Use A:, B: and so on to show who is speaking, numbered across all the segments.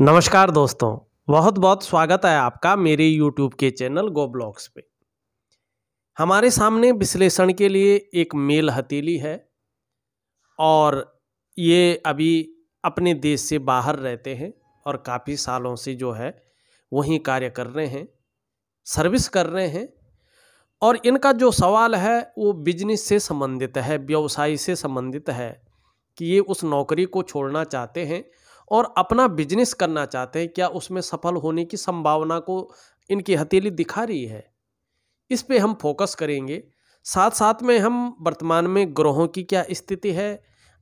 A: नमस्कार दोस्तों बहुत बहुत स्वागत है आपका मेरे YouTube के चैनल गो ब्लॉग्स पे हमारे सामने विश्लेषण के लिए एक मेल हथेली है और ये अभी अपने देश से बाहर रहते हैं और काफ़ी सालों से जो है वहीं कार्य कर रहे हैं सर्विस कर रहे हैं और इनका जो सवाल है वो बिजनेस से संबंधित है व्यवसाय से संबंधित है कि ये उस नौकरी को छोड़ना चाहते हैं और अपना बिजनेस करना चाहते हैं क्या उसमें सफल होने की संभावना को इनकी हथेली दिखा रही है इस पे हम फोकस करेंगे साथ साथ में हम वर्तमान में ग्रहों की क्या स्थिति है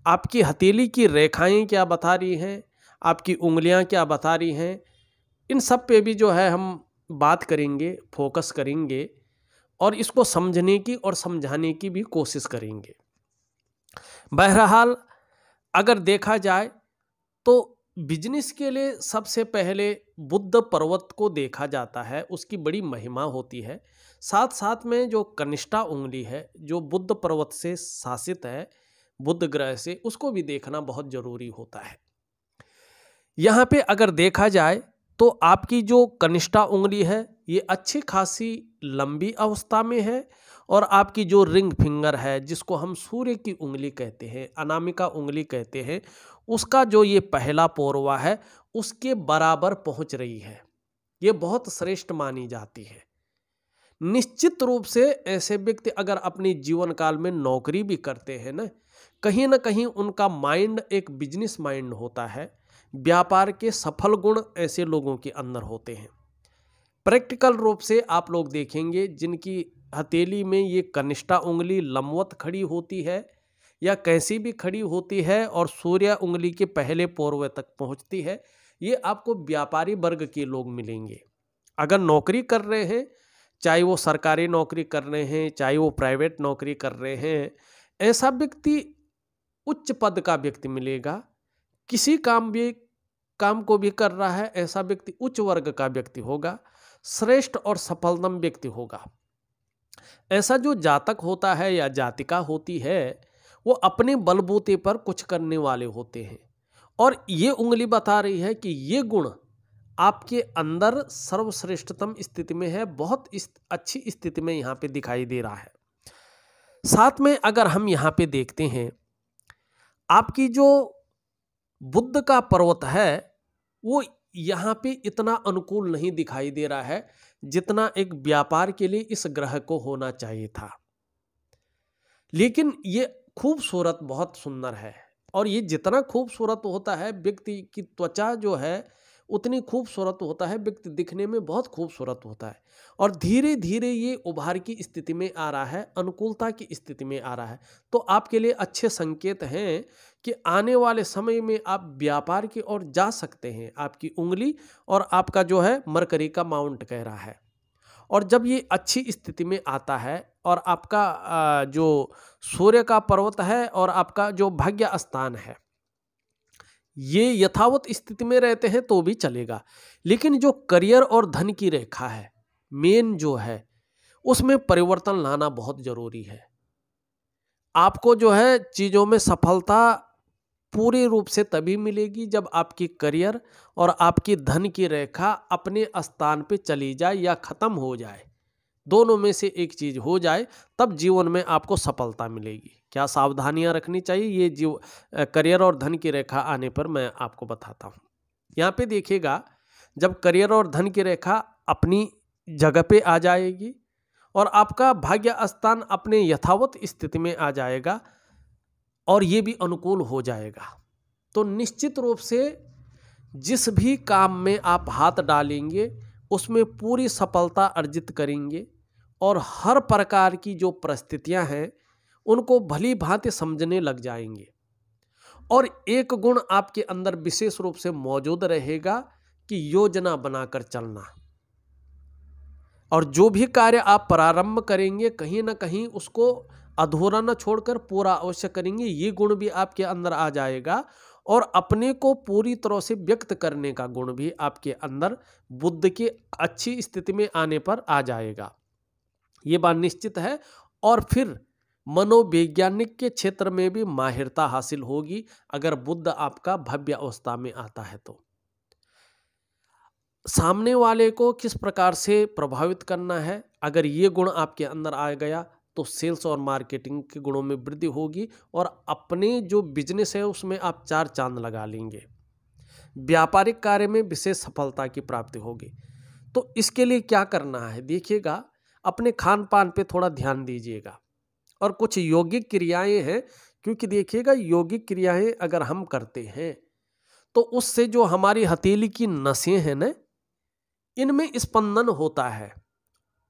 A: आपकी हथेली की रेखाएं क्या बता रही हैं आपकी उंगलियां क्या बता रही हैं इन सब पे भी जो है हम बात करेंगे फोकस करेंगे और इसको समझने की और समझाने की भी कोशिश करेंगे बहरहाल अगर देखा जाए तो बिजनेस के लिए सबसे पहले बुद्ध पर्वत को देखा जाता है उसकी बड़ी महिमा होती है साथ साथ में जो कनिष्ठा उंगली है जो बुद्ध पर्वत से शासित है बुद्ध ग्रह से उसको भी देखना बहुत ज़रूरी होता है यहाँ पे अगर देखा जाए तो आपकी जो कनिष्ठा उंगली है ये अच्छी खासी लंबी अवस्था में है और आपकी जो रिंग फिंगर है जिसको हम सूर्य की उंगली कहते हैं अनामिका उंगली कहते हैं उसका जो ये पहला पोरवा है उसके बराबर पहुंच रही है ये बहुत श्रेष्ठ मानी जाती है निश्चित रूप से ऐसे व्यक्ति अगर अपने जीवन काल में नौकरी भी करते हैं ना कहीं ना कहीं उनका माइंड एक बिजनेस माइंड होता है व्यापार के सफल गुण ऐसे लोगों के अंदर होते हैं प्रैक्टिकल रूप से आप लोग देखेंगे जिनकी हथेली में ये कनिष्ठा उंगली लमवत खड़ी होती है या कैसी भी खड़ी होती है और सूर्य उंगली के पहले पौर्व तक पहुंचती है ये आपको व्यापारी वर्ग के लोग मिलेंगे अगर नौकरी कर रहे हैं चाहे वो सरकारी नौकरी कर रहे हैं चाहे वो प्राइवेट नौकरी कर रहे हैं ऐसा व्यक्ति उच्च पद का व्यक्ति मिलेगा किसी काम भी काम को भी कर रहा है ऐसा व्यक्ति उच्च वर्ग का व्यक्ति होगा श्रेष्ठ और सफलतम व्यक्ति होगा ऐसा जो जातक होता है या जातिका होती है वो अपने बलबूते पर कुछ करने वाले होते हैं और ये उंगली बता रही है कि ये गुण आपके अंदर सर्वश्रेष्ठतम स्थिति में है बहुत इस, अच्छी स्थिति में यहाँ पे दिखाई दे रहा है साथ में अगर हम यहाँ पे देखते हैं आपकी जो बुद्ध का पर्वत है वो यहाँ पे इतना अनुकूल नहीं दिखाई दे रहा है जितना एक व्यापार के लिए इस ग्रह को होना चाहिए था लेकिन ये खूबसूरत बहुत सुंदर है और ये जितना खूबसूरत होता है व्यक्ति की त्वचा जो है उतनी खूबसूरत होता है व्यक्ति दिखने में बहुत खूबसूरत होता है और धीरे धीरे ये उभार की स्थिति में आ रहा है अनुकूलता की स्थिति में आ रहा है तो आपके लिए अच्छे संकेत हैं कि आने वाले समय में आप व्यापार की ओर जा सकते हैं आपकी उंगली और आपका जो है मरकरी का माउंट कह रहा है और जब ये अच्छी स्थिति में आता है और आपका जो सूर्य का पर्वत है और आपका जो भाग्य स्थान है ये यथावत स्थिति में रहते हैं तो भी चलेगा लेकिन जो करियर और धन की रेखा है मेन जो है उसमें परिवर्तन लाना बहुत ज़रूरी है आपको जो है चीज़ों में सफलता पूरे रूप से तभी मिलेगी जब आपकी करियर और आपकी धन की रेखा अपने स्थान पे चली जाए या ख़त्म हो जाए दोनों में से एक चीज़ हो जाए तब जीवन में आपको सफलता मिलेगी क्या सावधानियां रखनी चाहिए ये जीव करियर और धन की रेखा आने पर मैं आपको बताता हूँ यहाँ पे देखिएगा जब करियर और धन की रेखा अपनी जगह पे आ जाएगी और आपका भाग्य स्थान अपने यथावत स्थिति में आ जाएगा और ये भी अनुकूल हो जाएगा तो निश्चित रूप से जिस भी काम में आप हाथ डालेंगे उसमें पूरी सफलता अर्जित करेंगे और हर प्रकार की जो परिस्थितियां हैं उनको भली भांति समझने लग जाएंगे और एक गुण आपके अंदर विशेष रूप से मौजूद रहेगा कि योजना बनाकर चलना और जो भी कार्य आप प्रारंभ करेंगे कहीं ना कहीं उसको अधूरा न छोड़कर पूरा अवश्य करेंगे ये गुण भी आपके अंदर आ जाएगा और अपने को पूरी तरह से व्यक्त करने का गुण भी आपके अंदर बुद्ध की अच्छी स्थिति में आने पर आ जाएगा ये बात निश्चित है और फिर मनोवैज्ञानिक के क्षेत्र में भी माहिरता हासिल होगी अगर बुद्ध आपका भव्य अवस्था में आता है तो सामने वाले को किस प्रकार से प्रभावित करना है अगर ये गुण आपके अंदर आ गया तो सेल्स और मार्केटिंग के गुणों में वृद्धि होगी और अपने जो बिजनेस है उसमें आप चार चांद लगा लेंगे व्यापारिक कार्य में विशेष सफलता की प्राप्ति होगी तो इसके लिए क्या करना है देखिएगा अपने खान पान पर थोड़ा ध्यान दीजिएगा और कुछ यौगिक क्रियाएं हैं क्योंकि देखिएगा यौगिक क्रियाएं अगर हम करते हैं तो उससे जो हमारी हथेली की नसें हैं न इनमें स्पंदन होता है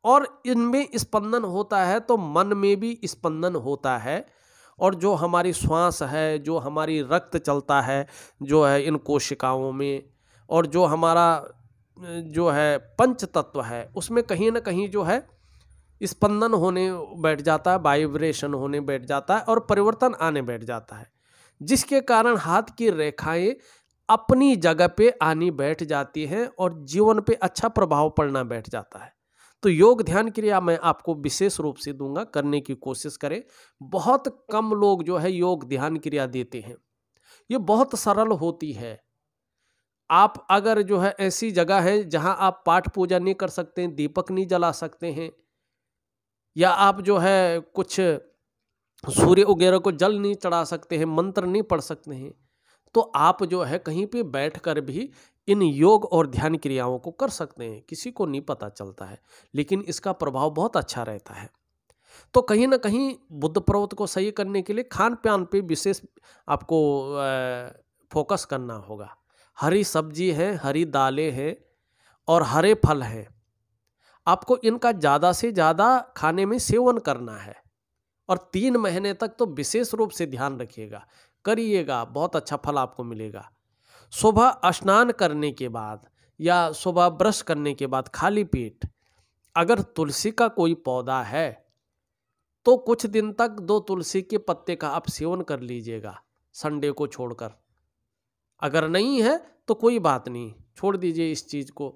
A: और इनमें स्पंदन होता है तो मन में भी स्पंदन होता है और जो हमारी श्वास है जो हमारी रक्त चलता है जो है इन कोशिकाओं में और जो हमारा जो है पंच तत्व है उसमें कहीं ना कहीं जो है स्पंदन होने बैठ जाता है वाइब्रेशन होने बैठ जाता है और परिवर्तन आने बैठ जाता है जिसके कारण हाथ की रेखाएं अपनी जगह पे आनी बैठ जाती हैं और जीवन पे अच्छा प्रभाव पड़ना बैठ जाता है तो योग ध्यान क्रिया मैं आपको विशेष रूप से दूंगा करने की कोशिश करें बहुत कम लोग जो है योग ध्यान क्रिया देते हैं ये बहुत सरल होती है आप अगर जो है ऐसी जगह है जहां आप पाठ पूजा नहीं कर सकते हैं दीपक नहीं जला सकते हैं या आप जो है कुछ सूर्य वगैरह को जल नहीं चढ़ा सकते हैं मंत्र नहीं पढ़ सकते हैं तो आप जो है कहीं पे बैठकर भी इन योग और ध्यान क्रियाओं को कर सकते हैं किसी को नहीं पता चलता है लेकिन इसका प्रभाव बहुत अच्छा रहता है तो कहीं ना कहीं बुद्ध पर्वत को सही करने के लिए खान पान पर विशेष आपको फोकस करना होगा हरी सब्जी है हरी दालें हैं और हरे फल हैं आपको इनका ज़्यादा से ज़्यादा खाने में सेवन करना है और तीन महीने तक तो विशेष रूप से ध्यान रखिएगा करिएगा बहुत अच्छा फल आपको मिलेगा सुबह स्नान करने के बाद या सुबह ब्रश करने के बाद खाली पेट अगर तुलसी का कोई पौधा है तो कुछ दिन तक दो तुलसी के पत्ते का आप सेवन कर लीजिएगा संडे को छोड़कर अगर नहीं है तो कोई बात नहीं छोड़ दीजिए इस चीज़ को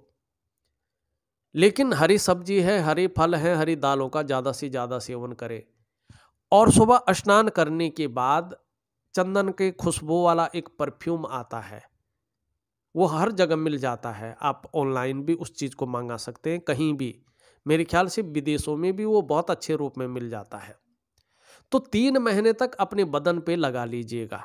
A: लेकिन हरी सब्जी है हरे फल है हरी दालों का ज़्यादा से ज़्यादा सेवन करें और सुबह स्नान करने के बाद चंदन के खुशबू वाला एक परफ्यूम आता है वो हर जगह मिल जाता है आप ऑनलाइन भी उस चीज़ को मंगा सकते हैं कहीं भी मेरे ख्याल से विदेशों में भी वो बहुत अच्छे रूप में मिल जाता है तो तीन महीने तक अपने बदन पे लगा लीजिएगा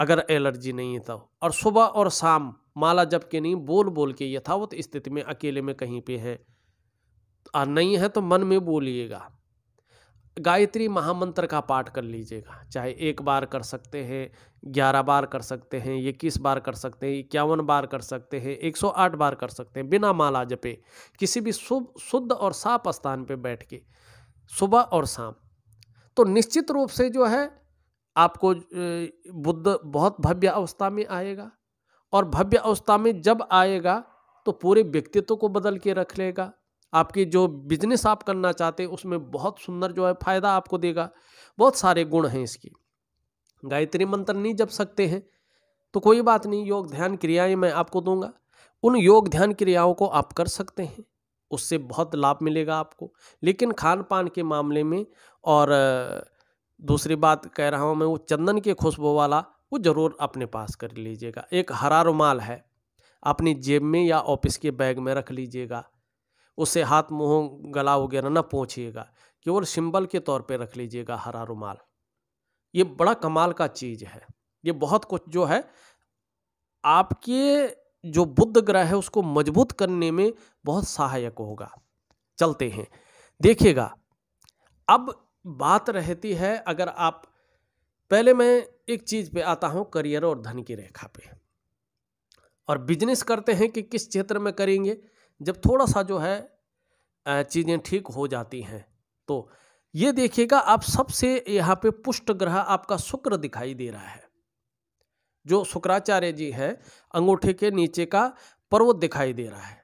A: अगर एलर्जी नहीं है तो और सुबह और शाम माला जब के नहीं बोल बोल के यथावत स्थिति में अकेले में कहीं पे है और नहीं है तो मन में बोलिएगा गायत्री महामंत्र का पाठ कर लीजिएगा चाहे एक बार कर सकते हैं ग्यारह बार कर सकते हैं इक्कीस बार कर सकते हैं इक्यावन बार कर सकते हैं एक सौ आठ बार कर सकते हैं बिना माला जपे किसी भी शुभ शुद्ध और साफ स्थान पर बैठ के सुबह और शाम तो निश्चित रूप से जो है आपको बुद्ध बहुत भव्य अवस्था में आएगा और भव्य अवस्था में जब आएगा तो पूरे व्यक्तित्व को बदल के रख लेगा आपकी जो बिजनेस आप करना चाहते हैं उसमें बहुत सुंदर जो है फायदा आपको देगा बहुत सारे गुण हैं इसके गायत्री मंत्र नहीं जप सकते हैं तो कोई बात नहीं योग ध्यान क्रियाएं मैं आपको दूंगा उन योग ध्यान क्रियाओं को आप कर सकते हैं उससे बहुत लाभ मिलेगा आपको लेकिन खान पान के मामले में और दूसरी बात कह रहा हूँ मैं वो चंदन के खुशबू वाला वो ज़रूर अपने पास कर लीजिएगा एक हरा रुमाल है अपनी जेब में या ऑफिस के बैग में रख लीजिएगा उससे हाथ मुँह गला वगैरह न पहुँचिएगा केवल सिंबल के तौर पे रख लीजिएगा हरा रुमाल ये बड़ा कमाल का चीज़ है ये बहुत कुछ जो है आपके जो बुद्ध ग्रह है उसको मजबूत करने में बहुत सहायक होगा चलते हैं देखिएगा अब बात रहती है अगर आप पहले मैं एक चीज़ पे आता हूँ करियर और धन की रेखा पे और बिजनेस करते हैं कि किस क्षेत्र में करेंगे जब थोड़ा सा जो है चीज़ें ठीक हो जाती हैं तो ये देखिएगा आप सबसे यहाँ पे पुष्ट ग्रह आपका शुक्र दिखाई दे रहा है जो शुक्राचार्य जी हैं अंगूठे के नीचे का पर्वत दिखाई दे रहा है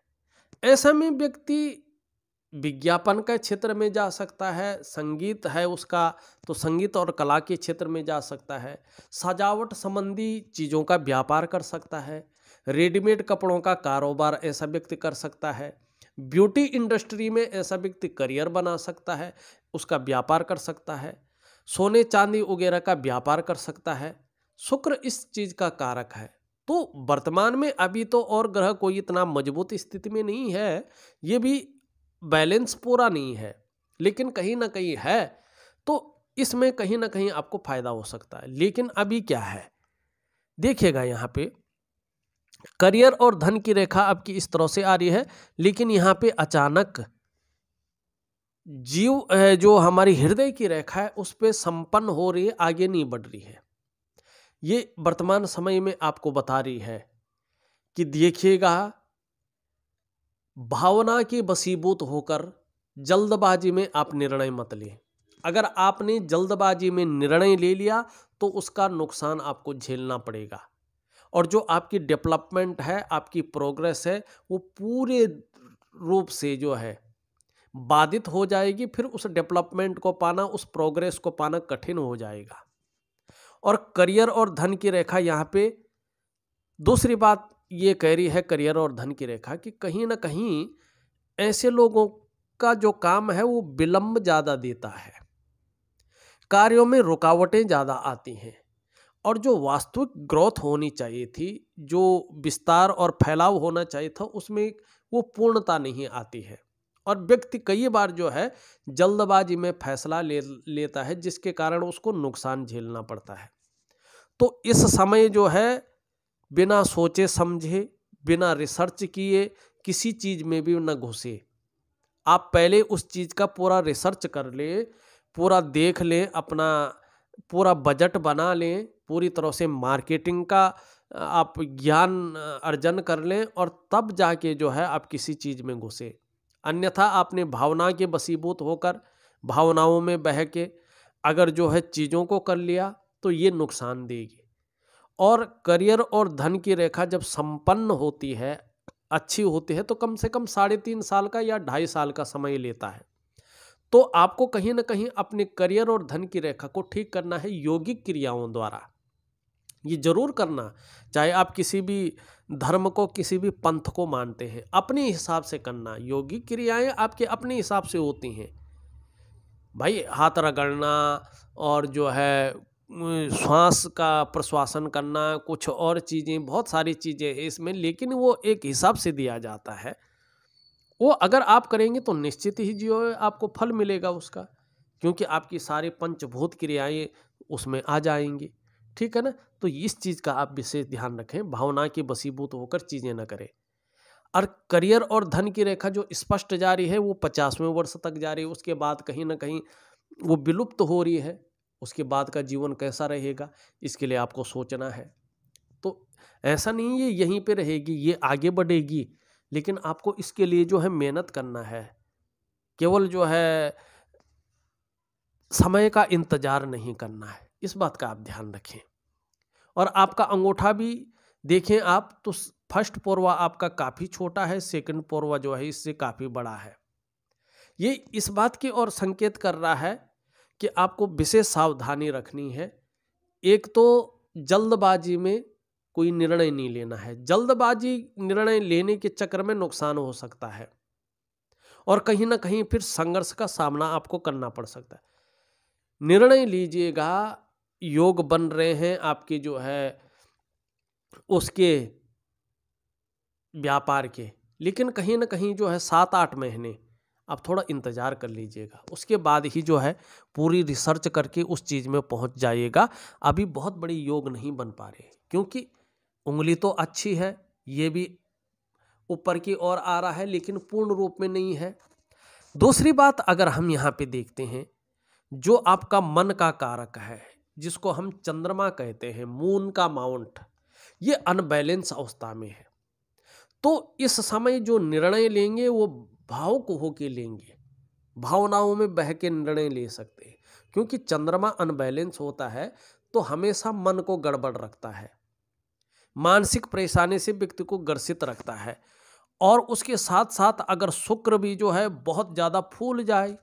A: ऐसे में व्यक्ति विज्ञापन के क्षेत्र में जा सकता है संगीत है उसका तो संगीत और कला के क्षेत्र में जा सकता है सजावट संबंधी चीज़ों का व्यापार कर सकता है रेडीमेड कपड़ों का कारोबार ऐसा व्यक्ति कर सकता है ब्यूटी इंडस्ट्री में ऐसा व्यक्ति करियर बना सकता है उसका व्यापार कर सकता है सोने चांदी वगैरह का व्यापार कर सकता है शुक्र इस चीज़ का कारक है तो वर्तमान में अभी तो और ग्रह कोई इतना मजबूत स्थिति में नहीं है ये भी बैलेंस पूरा नहीं है लेकिन कहीं ना कहीं है तो इसमें कहीं ना कहीं आपको फायदा हो सकता है लेकिन अभी क्या है देखिएगा यहाँ पे करियर और धन की रेखा आपकी इस तरह से आ रही है लेकिन यहाँ पे अचानक जीव जो हमारी हृदय की रेखा है उस पर संपन्न हो रही है आगे नहीं बढ़ रही है ये वर्तमान समय में आपको बता रही है कि देखिएगा भावना के बसीबूत होकर जल्दबाजी में आप निर्णय मत लें अगर आपने जल्दबाजी में निर्णय ले लिया तो उसका नुकसान आपको झेलना पड़ेगा और जो आपकी डेवलपमेंट है आपकी प्रोग्रेस है वो पूरे रूप से जो है बाधित हो जाएगी फिर उस डेवलपमेंट को पाना उस प्रोग्रेस को पाना कठिन हो जाएगा और करियर और धन की रेखा यहाँ पे दूसरी बात ये कह रही है करियर और धन की रेखा कि कहीं ना कहीं ऐसे लोगों का जो काम है वो विलंब ज़्यादा देता है कार्यों में रुकावटें ज़्यादा आती हैं और जो वास्तविक ग्रोथ होनी चाहिए थी जो विस्तार और फैलाव होना चाहिए था उसमें वो पूर्णता नहीं आती है और व्यक्ति कई बार जो है जल्दबाजी में फैसला ले लेता है जिसके कारण उसको नुकसान झेलना पड़ता है तो इस समय जो है बिना सोचे समझे बिना रिसर्च किए किसी चीज़ में भी न घुसे आप पहले उस चीज़ का पूरा रिसर्च कर ले पूरा देख लें अपना पूरा बजट बना लें पूरी तरह से मार्केटिंग का आप ज्ञान अर्जन कर लें और तब जाके जो है आप किसी चीज़ में घुसे अन्यथा आपने भावना के बसीबूत होकर भावनाओं में बह के अगर जो है चीज़ों को कर लिया तो ये नुकसान देगी और करियर और धन की रेखा जब संपन्न होती है अच्छी होती है तो कम से कम साढ़े तीन साल का या ढाई साल का समय लेता है तो आपको कहीं ना कहीं अपने करियर और धन की रेखा को ठीक करना है योगिक क्रियाओं द्वारा ये जरूर करना चाहे आप किसी भी धर्म को किसी भी पंथ को मानते हैं अपने हिसाब से करना योगिक क्रियाएं आपके अपने हिसाब से होती हैं भाई हाथ रगड़ना और जो है श्वास का प्रश्वासन करना कुछ और चीज़ें बहुत सारी चीज़ें हैं इसमें लेकिन वो एक हिसाब से दिया जाता है वो अगर आप करेंगे तो निश्चित ही जो है आपको फल मिलेगा उसका क्योंकि आपकी सारे पंचभूत क्रियाएं उसमें आ जाएंगी ठीक है ना तो इस चीज़ का आप विशेष ध्यान रखें भावना के बसीबूत होकर चीज़ें ना करें और करियर और धन की रेखा जो स्पष्ट जारी है वो पचासवें वर्ष तक जारी है उसके बाद कहीं ना कहीं वो विलुप्त हो रही है उसके बाद का जीवन कैसा रहेगा इसके लिए आपको सोचना है तो ऐसा नहीं है यहीं पे रहेगी ये आगे बढ़ेगी लेकिन आपको इसके लिए जो है मेहनत करना है केवल जो है समय का इंतज़ार नहीं करना है इस बात का आप ध्यान रखें और आपका अंगूठा भी देखें आप तो फर्स्ट पोरवा आपका काफ़ी छोटा है सेकंड पोरवा जो है इससे काफ़ी बड़ा है ये इस बात की ओर संकेत कर रहा है कि आपको विशेष सावधानी रखनी है एक तो जल्दबाजी में कोई निर्णय नहीं लेना है जल्दबाजी निर्णय लेने के चक्र में नुकसान हो सकता है और कहीं ना कहीं फिर संघर्ष का सामना आपको करना पड़ सकता है निर्णय लीजिएगा योग बन रहे हैं आपके जो है उसके व्यापार के लेकिन कहीं ना कहीं जो है सात आठ महीने आप थोड़ा इंतज़ार कर लीजिएगा उसके बाद ही जो है पूरी रिसर्च करके उस चीज़ में पहुंच जाइएगा अभी बहुत बड़ी योग नहीं बन पा रहे क्योंकि उंगली तो अच्छी है ये भी ऊपर की ओर आ रहा है लेकिन पूर्ण रूप में नहीं है दूसरी बात अगर हम यहाँ पे देखते हैं जो आपका मन का कारक है जिसको हम चंद्रमा कहते हैं मून का माउंट ये अनबैलेंस अवस्था में है तो इस समय जो निर्णय लेंगे वो भावुक होके लेंगे भावनाओं में बह के निर्णय ले सकते हैं क्योंकि चंद्रमा अनबैलेंस होता है तो हमेशा मन को गड़बड़ रखता है मानसिक परेशानी से व्यक्ति को ग्रसित रखता है और उसके साथ साथ अगर शुक्र भी जो है बहुत ज़्यादा फूल जाए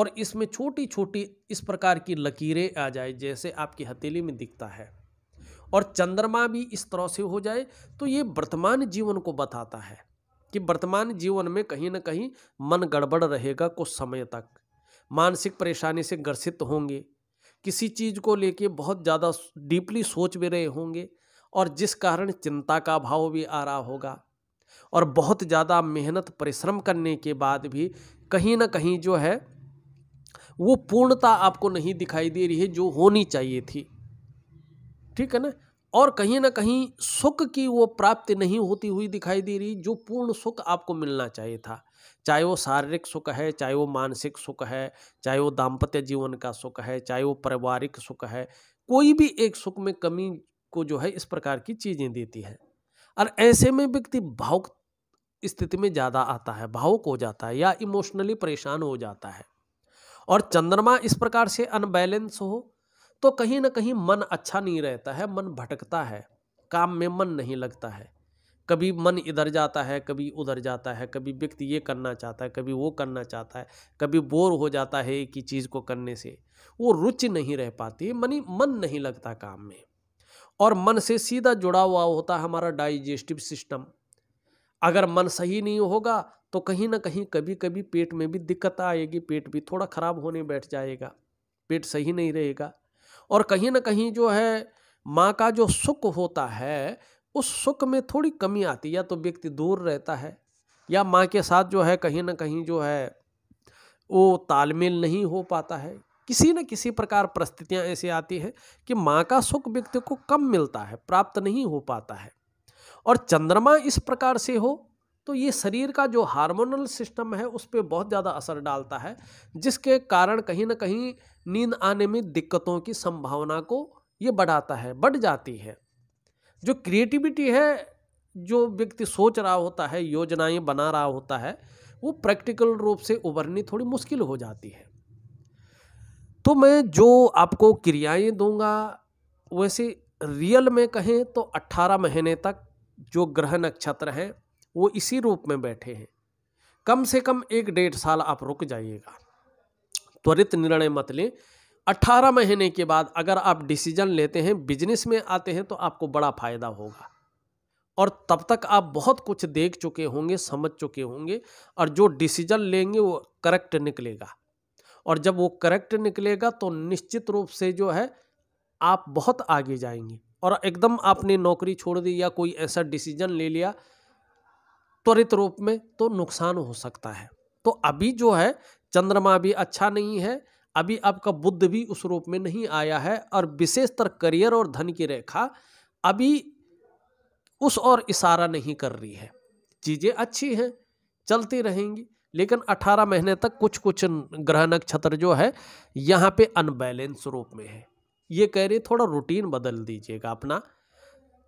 A: और इसमें छोटी छोटी इस प्रकार की लकीरें आ जाए जैसे आपकी हथेली में दिखता है और चंद्रमा भी इस तरह से हो जाए तो ये वर्तमान जीवन को बताता है कि वर्तमान जीवन में कहीं ना कहीं मन गड़बड़ रहेगा कुछ समय तक मानसिक परेशानी से ग्रसित होंगे किसी चीज़ को लेके बहुत ज़्यादा डीपली सोच भी रहे होंगे और जिस कारण चिंता का भाव भी आ रहा होगा और बहुत ज़्यादा मेहनत परिश्रम करने के बाद भी कहीं ना कहीं जो है वो पूर्णता आपको नहीं दिखाई दे रही है जो होनी चाहिए थी ठीक है ना और कहीं ना कहीं सुख की वो प्राप्ति नहीं होती हुई दिखाई दे रही जो पूर्ण सुख आपको मिलना चाहिए था चाहे वो शारीरिक सुख है चाहे वो मानसिक सुख है चाहे वो दाम्पत्य जीवन का सुख है चाहे वो पारिवारिक सुख है कोई भी एक सुख में कमी को जो है इस प्रकार की चीज़ें देती है और ऐसे में व्यक्ति भावुक स्थिति में ज़्यादा आता है भावुक हो जाता है या इमोशनली परेशान हो जाता है और चंद्रमा इस प्रकार से अनबैलेंस हो तो कहीं ना कहीं मन अच्छा नहीं रहता है मन भटकता है काम में मन नहीं लगता है कभी मन इधर जाता है कभी उधर जाता है कभी व्यक्ति ये करना चाहता है कभी वो करना चाहता है कभी बोर हो जाता है एक ही चीज़ को करने से वो रुचि नहीं रह पाती मनी मन नहीं लगता काम में और मन से सीधा जुड़ा हुआ होता है हमारा डाइजेस्टिव सिस्टम अगर मन सही नहीं होगा तो कहीं ना कहीं कभी कभी पेट में भी दिक्कत आएगी पेट भी थोड़ा खराब होने बैठ जाएगा पेट सही नहीं रहेगा और कहीं ना कहीं जो है माँ का जो सुख होता है उस सुख में थोड़ी कमी आती है या तो व्यक्ति दूर रहता है या माँ के साथ जो है कहीं ना कहीं जो है वो तालमेल नहीं हो पाता है किसी न किसी प्रकार परिस्थितियाँ ऐसी आती हैं कि माँ का सुख व्यक्ति को कम मिलता है प्राप्त नहीं हो पाता है और चंद्रमा इस प्रकार से हो तो ये शरीर का जो हार्मोनल सिस्टम है उस पर बहुत ज़्यादा असर डालता है जिसके कारण कहीं ना कहीं नींद आने में दिक्कतों की संभावना को ये बढ़ाता है बढ़ जाती है जो क्रिएटिविटी है जो व्यक्ति सोच रहा होता है योजनाएं बना रहा होता है वो प्रैक्टिकल रूप से उभरनी थोड़ी मुश्किल हो जाती है तो मैं जो आपको क्रियाएँ दूंगा वैसे रियल में कहें तो 18 महीने तक जो ग्रह नक्षत्र हैं वो इसी रूप में बैठे हैं कम से कम एक डेढ़ साल आप रुक जाइएगा त्वरित निर्णय मत लें 18 महीने के बाद अगर आप डिसीजन लेते हैं बिजनेस में आते हैं तो आपको बड़ा फायदा होगा और तब तक आप बहुत कुछ देख चुके होंगे समझ चुके होंगे और जो डिसीजन लेंगे वो करेक्ट निकलेगा और जब वो करेक्ट निकलेगा तो निश्चित रूप से जो है आप बहुत आगे जाएंगे और एकदम आपने नौकरी छोड़ दी या कोई ऐसा डिसीजन ले लिया त्वरित रूप में तो नुकसान हो सकता है तो अभी जो है चंद्रमा भी अच्छा नहीं है अभी आपका बुद्ध भी उस रूप में नहीं आया है और विशेषतर करियर और धन की रेखा अभी उस और इशारा नहीं कर रही है चीज़ें अच्छी हैं चलती रहेंगी लेकिन 18 महीने तक कुछ कुछ ग्रह नक्षत्र जो है यहाँ पे अनबैलेंस रूप में है ये कह रही थोड़ा रूटीन बदल दीजिएगा अपना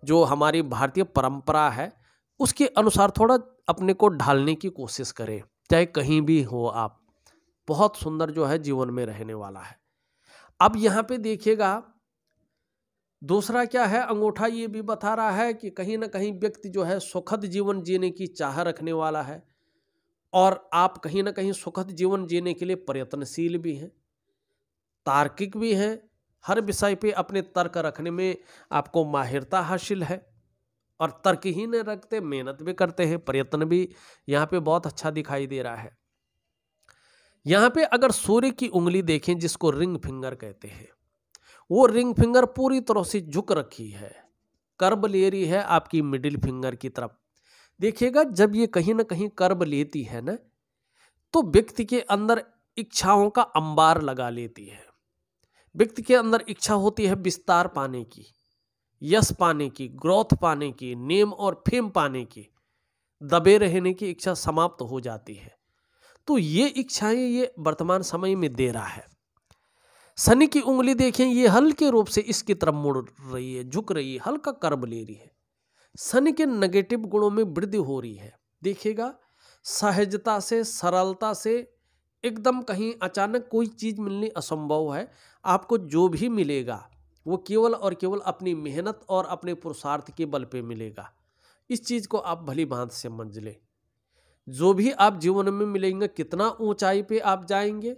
A: जो हमारी भारतीय परंपरा है उसके अनुसार थोड़ा अपने को ढालने की कोशिश करें चाहे कहीं भी हो आप बहुत सुंदर जो है जीवन में रहने वाला है अब यहाँ पे देखिएगा दूसरा क्या है अंगूठा ये भी बता रहा है कि कहीं ना कहीं व्यक्ति जो है सुखद जीवन जीने की चाह रखने वाला है और आप कहीं ना कहीं सुखद जीवन जीने के लिए प्रयत्नशील भी हैं तार्किक भी हैं हर विषय पे अपने तर्क रखने में आपको माहिरता हासिल है और तर्क ही नहीं रखते मेहनत भी करते हैं प्रयत्न भी यहाँ पे बहुत अच्छा दिखाई दे रहा है यहाँ पे अगर सूर्य की उंगली देखें जिसको रिंग फिंगर कहते हैं वो रिंग फिंगर पूरी तरह से झुक रखी है कर्ब ले रही है आपकी मिडिल फिंगर की तरफ देखिएगा जब ये कहीं ना कहीं कर्ब लेती है ना तो व्यक्ति के अंदर इच्छाओं का अंबार लगा लेती है व्यक्ति के अंदर इच्छा होती है विस्तार पाने की यश पाने की ग्रोथ पाने की नेम और फेम पाने की दबे रहने की इच्छा समाप्त हो जाती है तो ये इच्छाएं ये वर्तमान समय में दे रहा है शनि की उंगली देखें ये हल्के रूप से इसकी तरफ मुड़ रही है झुक रही है हल्का कर्ब ले रही है शनि के नेगेटिव गुणों में वृद्धि हो रही है देखिएगा सहजता से सरलता से एकदम कहीं अचानक कोई चीज़ मिलनी असंभव है आपको जो भी मिलेगा वो केवल और केवल अपनी मेहनत और अपने पुरुषार्थ के बल पे मिलेगा इस चीज़ को आप भली भांत समझ लें जो भी आप जीवन में मिलेंगे कितना ऊंचाई पे आप जाएंगे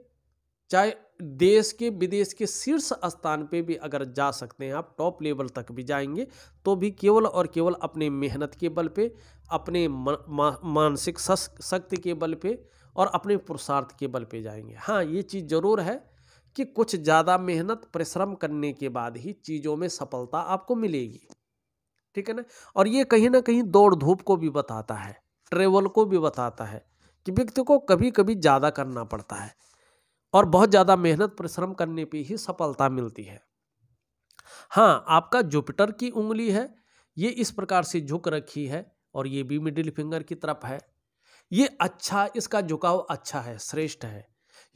A: चाहे देश के विदेश के शीर्ष स्थान पे भी अगर जा सकते हैं आप टॉप लेवल तक भी जाएंगे तो भी केवल और केवल अपने मेहनत के बल पे अपने मानसिक शक्ति के बल पे और अपने पुरुषार्थ के बल पे जाएंगे हाँ ये चीज़ ज़रूर है कि कुछ ज़्यादा मेहनत परिश्रम करने के बाद ही चीज़ों में सफलता आपको मिलेगी ठीक है ना और ये कहीं ना कहीं दौड़ धूप को भी बताता है ट्रेवल को भी बताता है कि व्यक्ति को कभी कभी ज़्यादा करना पड़ता है और बहुत ज़्यादा मेहनत परिश्रम करने पे ही सफलता मिलती है हाँ आपका जुपिटर की उंगली है ये इस प्रकार से झुक रखी है और ये भी मिडिल फिंगर की तरफ है ये अच्छा इसका झुकाव अच्छा है श्रेष्ठ है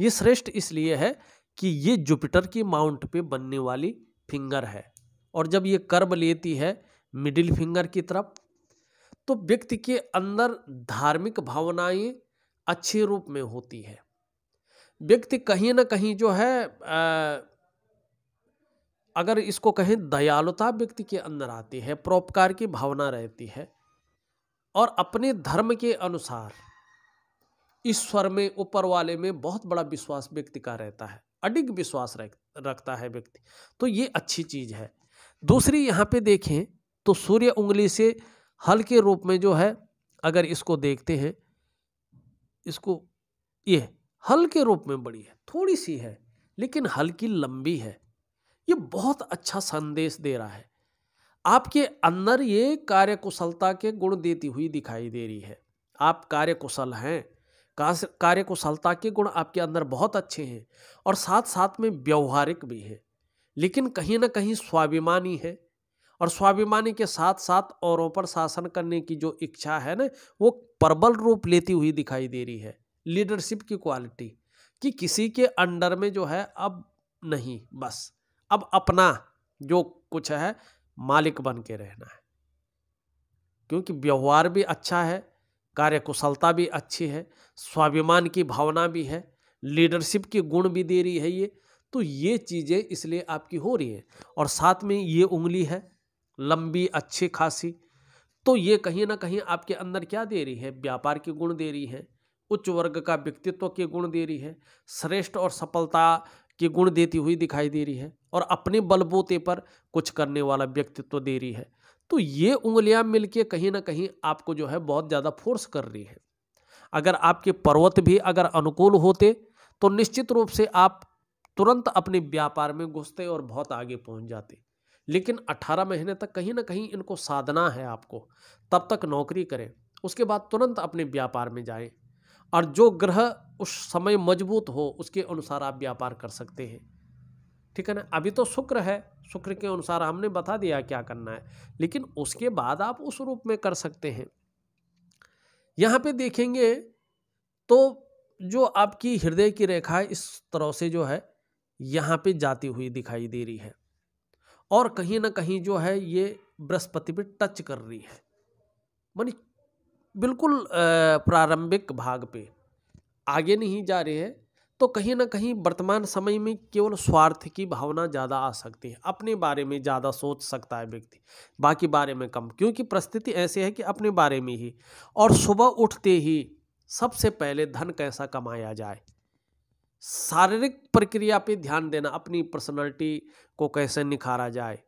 A: ये श्रेष्ठ इसलिए है कि ये जुपिटर की माउंट पे बनने वाली फिंगर है और जब ये कर्ब लेती है मिडिल फिंगर की तरफ तो व्यक्ति के अंदर धार्मिक भावनाएं अच्छे रूप में होती है व्यक्ति कहीं ना कहीं जो है आ, अगर इसको कहें दयालुता व्यक्ति के अंदर आती है परोपकार की भावना रहती है और अपने धर्म के अनुसार ईश्वर में ऊपर वाले में बहुत बड़ा विश्वास व्यक्ति का रहता है अडिग विश्वास रखता है व्यक्ति तो ये अच्छी चीज़ है दूसरी यहाँ पे देखें तो सूर्य उंगली से हल के रूप में जो है अगर इसको देखते हैं इसको ये हल के रूप में बड़ी है थोड़ी सी है लेकिन हल्की लंबी है ये बहुत अच्छा संदेश दे रहा है आपके अंदर ये कार्य कुशलता के गुण देती हुई दिखाई दे रही है आप कार्य कुशल हैं कार्य कुशलता के गुण आपके अंदर बहुत अच्छे हैं और साथ साथ में व्यवहारिक भी हैं लेकिन कहीं ना कहीं स्वाभिमानी है और स्वाभिमानी के साथ साथ औरों पर शासन करने की जो इच्छा है ना वो प्रबल रूप लेती हुई दिखाई दे रही है लीडरशिप की क्वालिटी कि किसी के अंडर में जो है अब नहीं बस अब अपना जो कुछ है मालिक बन के रहना है क्योंकि व्यवहार भी अच्छा है कार्यकुशलता भी अच्छी है स्वाभिमान की भावना भी है लीडरशिप के गुण भी दे रही है ये तो ये चीज़ें इसलिए आपकी हो रही है और साथ में ये उंगली है लंबी अच्छी खासी तो ये कहीं ना कहीं आपके अंदर क्या दे रही है व्यापार के गुण दे रही है उच्च वर्ग का व्यक्तित्व के गुण दे रही है श्रेष्ठ और सफलता के गुण देती हुई दिखाई दे रही है और अपने बलबूते पर कुछ करने वाला व्यक्तित्व दे रही है तो ये उंगलियां मिलके कहीं ना कहीं आपको जो है बहुत ज़्यादा फोर्स कर रही है अगर आपके पर्वत भी अगर अनुकूल होते तो निश्चित रूप से आप तुरंत अपने व्यापार में घुसते और बहुत आगे पहुंच जाते लेकिन 18 महीने तक कहीं ना कहीं इनको साधना है आपको तब तक नौकरी करें उसके बाद तुरंत अपने व्यापार में जाएं और जो ग्रह उस समय मजबूत हो उसके अनुसार आप व्यापार कर सकते हैं ठीक है ना अभी तो शुक्र है शुक्र के अनुसार हमने बता दिया क्या करना है लेकिन उसके बाद आप उस रूप में कर सकते हैं यहाँ पे देखेंगे तो जो आपकी हृदय की रेखा इस तरह से जो है यहाँ पे जाती हुई दिखाई दे रही है और कहीं ना कहीं जो है ये बृहस्पति पे टच कर रही है मानी बिल्कुल प्रारंभिक भाग पे आगे नहीं जा रहे हैं तो कहीं ना कहीं वर्तमान समय में केवल स्वार्थ की भावना ज़्यादा आ सकती है अपने बारे में ज़्यादा सोच सकता है व्यक्ति बाकी बारे में कम क्योंकि परिस्थिति ऐसे है कि अपने बारे में ही और सुबह उठते ही सबसे पहले धन कैसा कमाया जाए शारीरिक प्रक्रिया पे ध्यान देना अपनी पर्सनैलिटी को कैसे निखारा जाए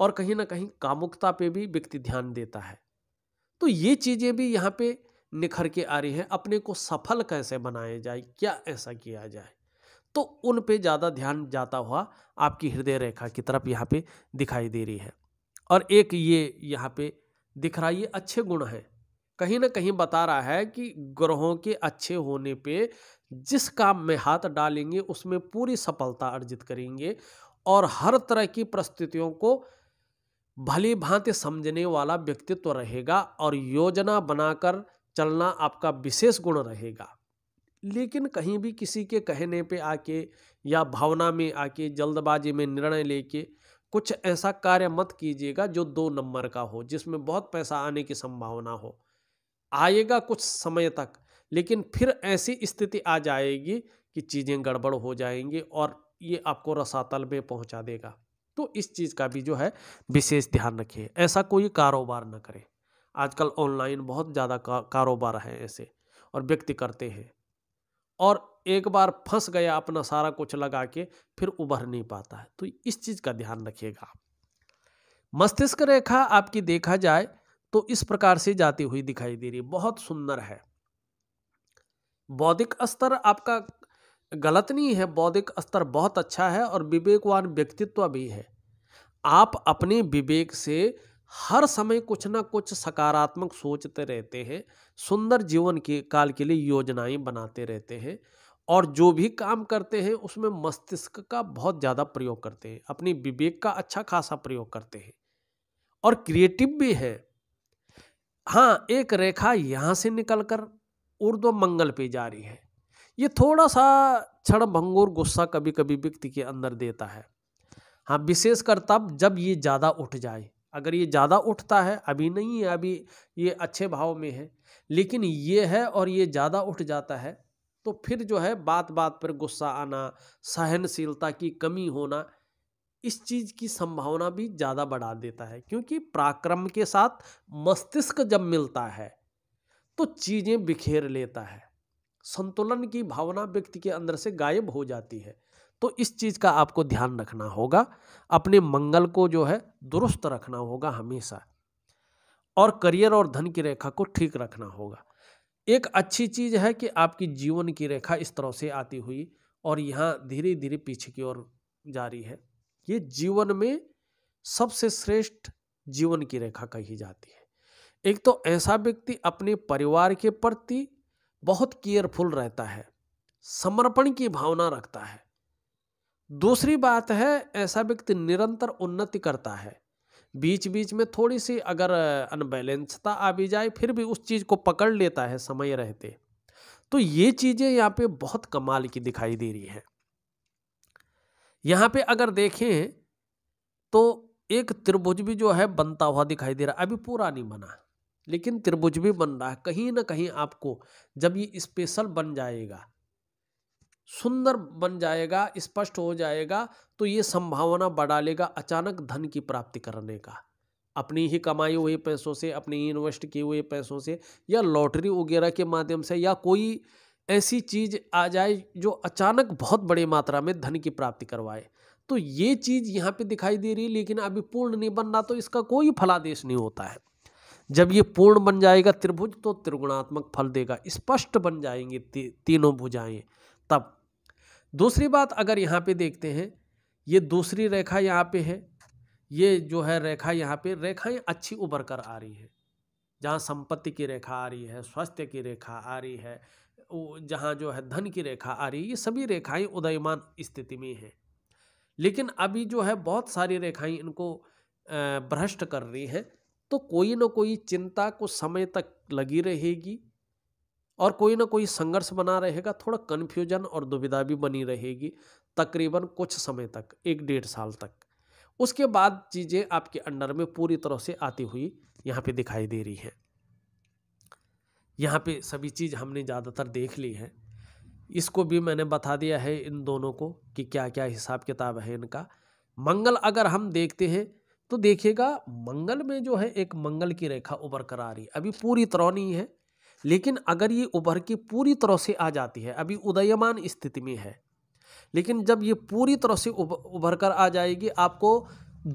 A: और कहीं ना कहीं कामुकता पे भी व्यक्ति ध्यान देता है तो ये चीज़ें भी यहाँ पे निखर के आ रही हैं अपने को सफल कैसे बनाया जाए क्या ऐसा किया जाए तो उन पे ज़्यादा ध्यान जाता हुआ आपकी हृदय रेखा की तरफ यहाँ पे दिखाई दे रही है और एक ये यहाँ पे दिख रहा ये अच्छे गुण है कहीं ना कहीं बता रहा है कि ग्रहों के अच्छे होने पे जिस काम में हाथ डालेंगे उसमें पूरी सफलता अर्जित करेंगे और हर तरह की परिस्थितियों को भली भांति समझने वाला व्यक्तित्व रहेगा और योजना बनाकर चलना आपका विशेष गुण रहेगा लेकिन कहीं भी किसी के कहने पे आके या भावना में आके जल्दबाजी में निर्णय लेके कुछ ऐसा कार्य मत कीजिएगा जो दो नंबर का हो जिसमें बहुत पैसा आने की संभावना हो आएगा कुछ समय तक लेकिन फिर ऐसी स्थिति आ जाएगी कि चीज़ें गड़बड़ हो जाएंगी और ये आपको रसातल में पहुंचा देगा तो इस चीज़ का भी जो है विशेष ध्यान रखिए ऐसा कोई कारोबार ना करें आजकल ऑनलाइन बहुत ज़्यादा का, कारोबार है ऐसे और व्यक्ति करते हैं और एक बार फंस गया अपना सारा कुछ लगा के फिर उभर नहीं पाता है तो इस चीज़ का ध्यान रखिएगा मस्तिष्क रेखा आपकी देखा जाए तो इस प्रकार से जाती हुई दिखाई दे रही बहुत सुंदर है बौद्धिक स्तर आपका गलत नहीं है बौद्धिक स्तर बहुत अच्छा है और विवेकवान व्यक्तित्व भी है आप अपने विवेक से हर समय कुछ ना कुछ सकारात्मक सोचते रहते हैं सुंदर जीवन के काल के लिए योजनाएं बनाते रहते हैं और जो भी काम करते हैं उसमें मस्तिष्क का बहुत ज़्यादा प्रयोग करते हैं अपनी विवेक का अच्छा खासा प्रयोग करते हैं और क्रिएटिव भी है हाँ एक रेखा यहाँ से निकलकर ऊर्ध्व मंगल पे जा रही है ये थोड़ा सा क्षणभंगुर गुस्सा कभी कभी व्यक्ति के अंदर देता है हाँ विशेषकर तब जब ये ज़्यादा उठ जाए अगर ये ज़्यादा उठता है अभी नहीं है अभी ये अच्छे भाव में है लेकिन ये है और ये ज़्यादा उठ जाता है तो फिर जो है बात बात पर गुस्सा आना सहनशीलता की कमी होना इस चीज़ की संभावना भी ज़्यादा बढ़ा देता है क्योंकि पराक्रम के साथ मस्तिष्क जब मिलता है तो चीज़ें बिखेर लेता है संतुलन की भावना व्यक्ति के अंदर से गायब हो जाती है तो इस चीज़ का आपको ध्यान रखना होगा अपने मंगल को जो है दुरुस्त रखना होगा हमेशा और करियर और धन की रेखा को ठीक रखना होगा एक अच्छी चीज़ है कि आपकी जीवन की रेखा इस तरह से आती हुई और यहाँ धीरे धीरे पीछे की ओर जा रही है ये जीवन में सबसे श्रेष्ठ जीवन की रेखा कही जाती है एक तो ऐसा व्यक्ति अपने परिवार के प्रति बहुत केयरफुल रहता है समर्पण की भावना रखता है दूसरी बात है ऐसा व्यक्ति निरंतर उन्नति करता है बीच बीच में थोड़ी सी अगर अनबैलेंसता आ भी जाए फिर भी उस चीज़ को पकड़ लेता है समय रहते तो ये चीज़ें यहाँ पे बहुत कमाल की दिखाई दे रही हैं यहाँ पे अगर देखें तो एक त्रिभुज भी जो है बनता हुआ दिखाई दे रहा अभी पूरा नहीं बना लेकिन त्रिभुज भी बन रहा है कहीं ना कहीं आपको जब ये स्पेशल बन जाएगा सुंदर बन जाएगा स्पष्ट हो जाएगा तो ये संभावना बढ़ा लेगा अचानक धन की प्राप्ति करने का अपनी ही कमाई हुए पैसों से अपने ही इन्वेस्ट किए हुए पैसों से या लॉटरी वगैरह के माध्यम से या कोई ऐसी चीज़ आ जाए जो अचानक बहुत बड़ी मात्रा में धन की प्राप्ति करवाए तो ये चीज़ यहाँ पे दिखाई दे रही है लेकिन अभी पूर्ण नहीं बन रहा तो इसका कोई फलादेश नहीं होता है जब ये पूर्ण बन जाएगा त्रिभुज तो त्रिगुणात्मक फल देगा स्पष्ट बन जाएंगे ती, तीनों भुजाएं तब दूसरी बात अगर यहाँ पे देखते हैं ये दूसरी रेखा यहाँ पे है ये जो है रेखा यहाँ पे रेखाएं अच्छी उभर कर आ रही है जहाँ संपत्ति की रेखा आ रही है स्वास्थ्य की रेखा आ रही है जहाँ जो है धन की रेखा आ रही है ये सभी रेखाएँ उदयमान स्थिति में हैं लेकिन अभी जो है बहुत सारी रेखाएँ इनको भ्रष्ट कर रही हैं तो कोई ना कोई चिंता कुछ समय तक लगी रहेगी और कोई ना कोई संघर्ष बना रहेगा थोड़ा कन्फ्यूजन और दुविधा भी बनी रहेगी तकरीबन कुछ समय तक एक डेढ़ साल तक उसके बाद चीज़ें आपके अंडर में पूरी तरह से आती हुई यहाँ पे दिखाई दे रही हैं यहाँ पे सभी चीज़ हमने ज़्यादातर देख ली है इसको भी मैंने बता दिया है इन दोनों को कि क्या क्या हिसाब किताब है इनका मंगल अगर हम देखते हैं तो देखिएगा मंगल में जो है एक मंगल की रेखा उभर कर आ रही है अभी पूरी तरह नहीं है लेकिन अगर ये उभर के पूरी तरह से आ जाती है अभी उदयमान स्थिति में है लेकिन जब ये पूरी तरह से उभ, उभर कर आ जाएगी आपको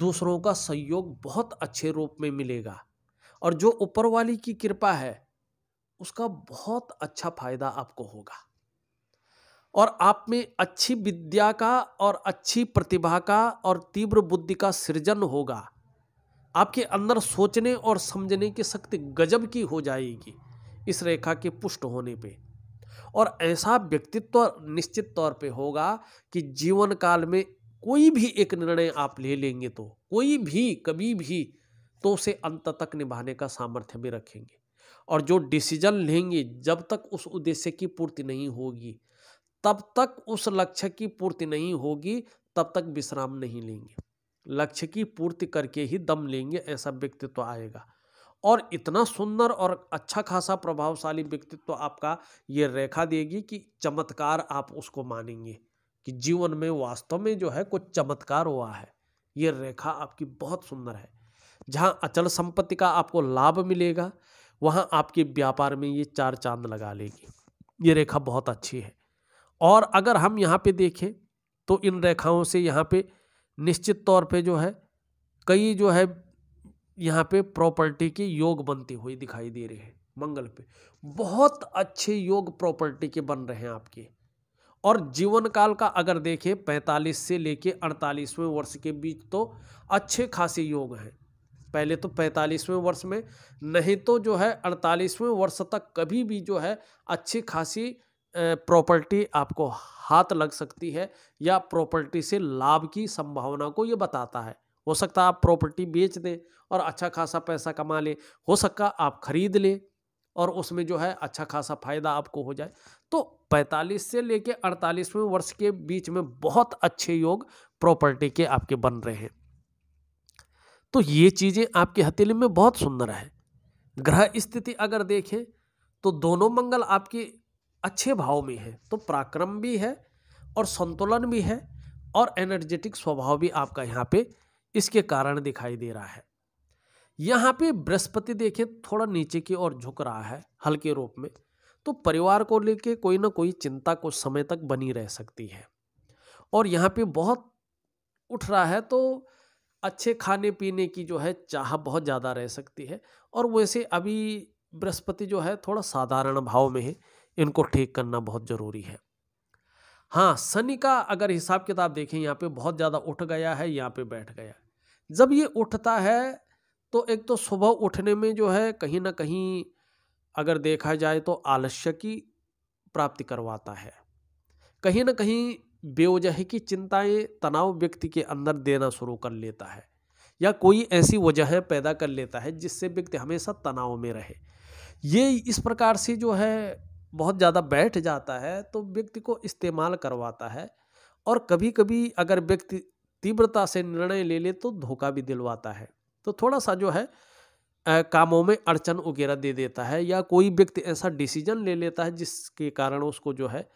A: दूसरों का सहयोग बहुत अच्छे रूप में मिलेगा और जो ऊपर वाली की कृपा है उसका बहुत अच्छा फायदा आपको होगा और आप में अच्छी विद्या का और अच्छी प्रतिभा का और तीव्र बुद्धि का सृजन होगा आपके अंदर सोचने और समझने की शक्ति गजब की हो जाएगी इस रेखा के पुष्ट होने पे और ऐसा व्यक्तित्व निश्चित तौर पे होगा कि जीवन काल में कोई भी एक निर्णय आप ले लेंगे तो कोई भी कभी भी तो उसे अंत तक निभाने का सामर्थ्य भी रखेंगे और जो डिसीजन लेंगे जब तक उस उद्देश्य की पूर्ति नहीं होगी तब तक उस लक्ष्य की पूर्ति नहीं होगी तब तक विश्राम नहीं लेंगे लक्ष्य की पूर्ति करके ही दम लेंगे ऐसा व्यक्तित्व तो आएगा और इतना सुंदर और अच्छा खासा प्रभावशाली व्यक्तित्व तो आपका ये रेखा देगी कि चमत्कार आप उसको मानेंगे कि जीवन में वास्तव में जो है कुछ चमत्कार हुआ है ये रेखा आपकी बहुत सुंदर है जहाँ अचल संपत्ति का आपको लाभ मिलेगा वहाँ आपके व्यापार में ये चार चांद लगा लेगी ये रेखा बहुत अच्छी है और अगर हम यहाँ पे देखें तो इन रेखाओं से यहाँ पे निश्चित तौर पे जो है कई जो है यहाँ पे प्रॉपर्टी के योग बनती हुई दिखाई दे रहे हैं मंगल पे बहुत अच्छे योग प्रॉपर्टी के बन रहे हैं आपके और जीवन काल का अगर देखें पैंतालीस से लेके अड़तालीसवें वर्ष के बीच तो अच्छे खासे योग हैं पहले तो पैंतालीसवें वर्ष में नहीं तो जो है अड़तालीसवें वर्ष तक कभी भी जो है अच्छी खासी प्रॉपर्टी आपको हाथ लग सकती है या प्रॉपर्टी से लाभ की संभावना को ये बताता है हो सकता है आप प्रॉपर्टी बेच दें और अच्छा खासा पैसा कमा लें हो सकता आप खरीद लें और उसमें जो है अच्छा खासा फ़ायदा आपको हो जाए तो 45 से लेके 48वें वर्ष के बीच में बहुत अच्छे योग प्रॉपर्टी के आपके बन रहे हैं तो ये चीज़ें आपके हथेली में बहुत सुंदर है ग्रह स्थिति अगर देखें तो दोनों मंगल आपकी अच्छे भाव में है तो पराक्रम भी है और संतुलन भी है और एनर्जेटिक स्वभाव भी आपका यहाँ पे इसके कारण दिखाई दे रहा है यहाँ पे बृहस्पति देखिए थोड़ा नीचे की ओर झुक रहा है हल्के रूप में तो परिवार को लेके कोई ना कोई चिंता कुछ समय तक बनी रह सकती है और यहाँ पे बहुत उठ रहा है तो अच्छे खाने पीने की जो है चाह बहुत ज़्यादा रह सकती है और वैसे अभी बृहस्पति जो है थोड़ा साधारण भाव में है इनको ठीक करना बहुत ज़रूरी है हाँ शनि का अगर हिसाब किताब देखें यहाँ पे बहुत ज़्यादा उठ गया है यहाँ पे बैठ गया जब ये उठता है तो एक तो सुबह उठने में जो है कहीं ना कहीं अगर देखा जाए तो आलस्य की प्राप्ति करवाता है कहीं ना कहीं बेवजह की चिंताएं तनाव व्यक्ति के अंदर देना शुरू कर लेता है या कोई ऐसी वजह पैदा कर लेता है जिससे व्यक्ति हमेशा तनाव में रहे ये इस प्रकार से जो है बहुत ज़्यादा बैठ जाता है तो व्यक्ति को इस्तेमाल करवाता है और कभी कभी अगर व्यक्ति तीव्रता से निर्णय ले ले तो धोखा भी दिलवाता है तो थोड़ा सा जो है आ, कामों में अड़चन वगैरह दे देता है या कोई व्यक्ति ऐसा डिसीजन ले लेता है जिसके कारण उसको जो है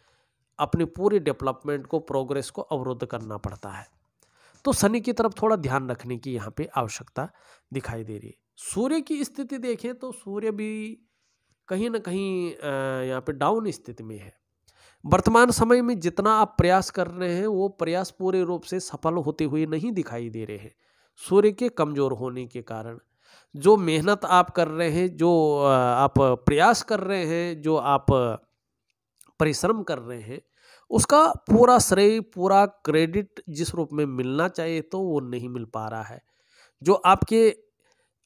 A: अपने पूरे डेवलपमेंट को प्रोग्रेस को अवरुद्ध करना पड़ता है तो शनि की तरफ थोड़ा ध्यान रखने की यहाँ पे आवश्यकता दिखाई दे रही है सूर्य की स्थिति देखें तो सूर्य भी कहीं ना कहीं यहाँ पे डाउन स्थिति में है वर्तमान समय में जितना आप प्रयास कर रहे हैं वो प्रयास पूरे रूप से सफल होते हुए नहीं दिखाई दे रहे हैं सूर्य के कमज़ोर होने के कारण जो मेहनत आप कर रहे हैं जो आप प्रयास कर रहे हैं जो आप परिश्रम कर रहे हैं उसका पूरा श्रेय पूरा क्रेडिट जिस रूप में मिलना चाहिए तो वो नहीं मिल पा रहा है जो आपके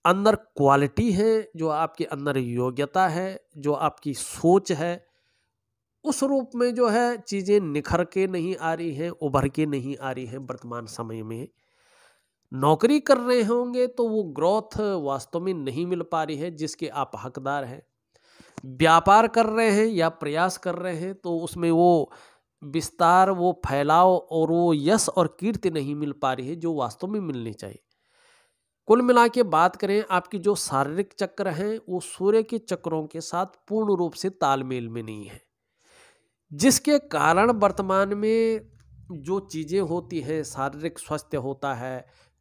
A: अंदर क्वालिटी है जो आपके अंदर योग्यता है जो आपकी सोच है उस रूप में जो है चीज़ें निखर के नहीं आ रही हैं उभर के नहीं आ रही हैं वर्तमान समय में नौकरी कर रहे होंगे तो वो ग्रोथ वास्तव में नहीं मिल पा रही है जिसके आप हकदार हैं व्यापार कर रहे हैं या प्रयास कर रहे हैं तो उसमें वो विस्तार वो फैलाव और वो यश और कीर्ति नहीं मिल पा रही है जो वास्तव में मिलनी चाहिए कुल मिला के बात करें आपकी जो शारीरिक चक्र हैं वो सूर्य के चक्रों के साथ पूर्ण रूप से तालमेल में नहीं है जिसके कारण वर्तमान में जो चीज़ें होती हैं शारीरिक स्वास्थ्य होता है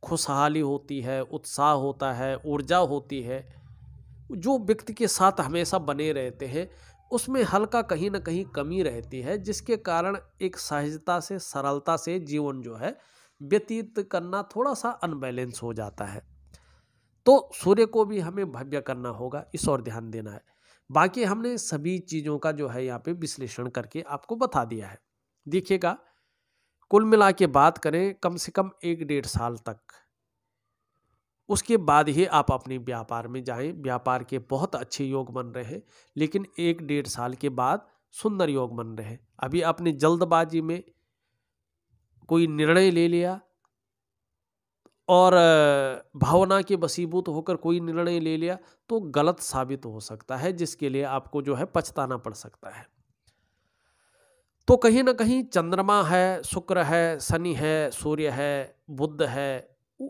A: खुशहाली होती है उत्साह होता है ऊर्जा होती है जो व्यक्ति के साथ हमेशा बने रहते हैं उसमें हल्का कहीं ना कहीं कमी रहती है जिसके कारण एक सहजता से सरलता से जीवन जो है व्यतीत करना थोड़ा सा अनबैलेंस हो जाता है तो सूर्य को भी हमें भव्य करना होगा इस और ध्यान देना है बाकी हमने सभी चीज़ों का जो है यहाँ पे विश्लेषण करके आपको बता दिया है देखिएगा कुल मिला के बात करें कम से कम एक डेढ़ साल तक उसके बाद ही आप अपने व्यापार में जाएं व्यापार के बहुत अच्छे योग बन रहे हैं लेकिन एक डेढ़ साल के बाद सुंदर योग बन रहे हैं अभी आपने जल्दबाजी में कोई निर्णय ले लिया और भावना के बसीबूत होकर कोई निर्णय ले लिया तो गलत साबित हो सकता है जिसके लिए आपको जो है पछताना पड़ सकता है तो कहीं ना कहीं चंद्रमा है शुक्र है शनि है सूर्य है बुद्ध है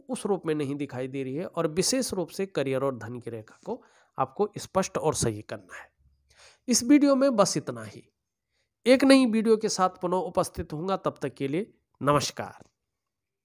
A: उस रूप में नहीं दिखाई दे रही है और विशेष रूप से करियर और धन की रेखा को आपको स्पष्ट और सही करना है इस वीडियो में बस इतना ही एक नई वीडियो के साथ पुनः उपस्थित होंगे तब तक के लिए नमस्कार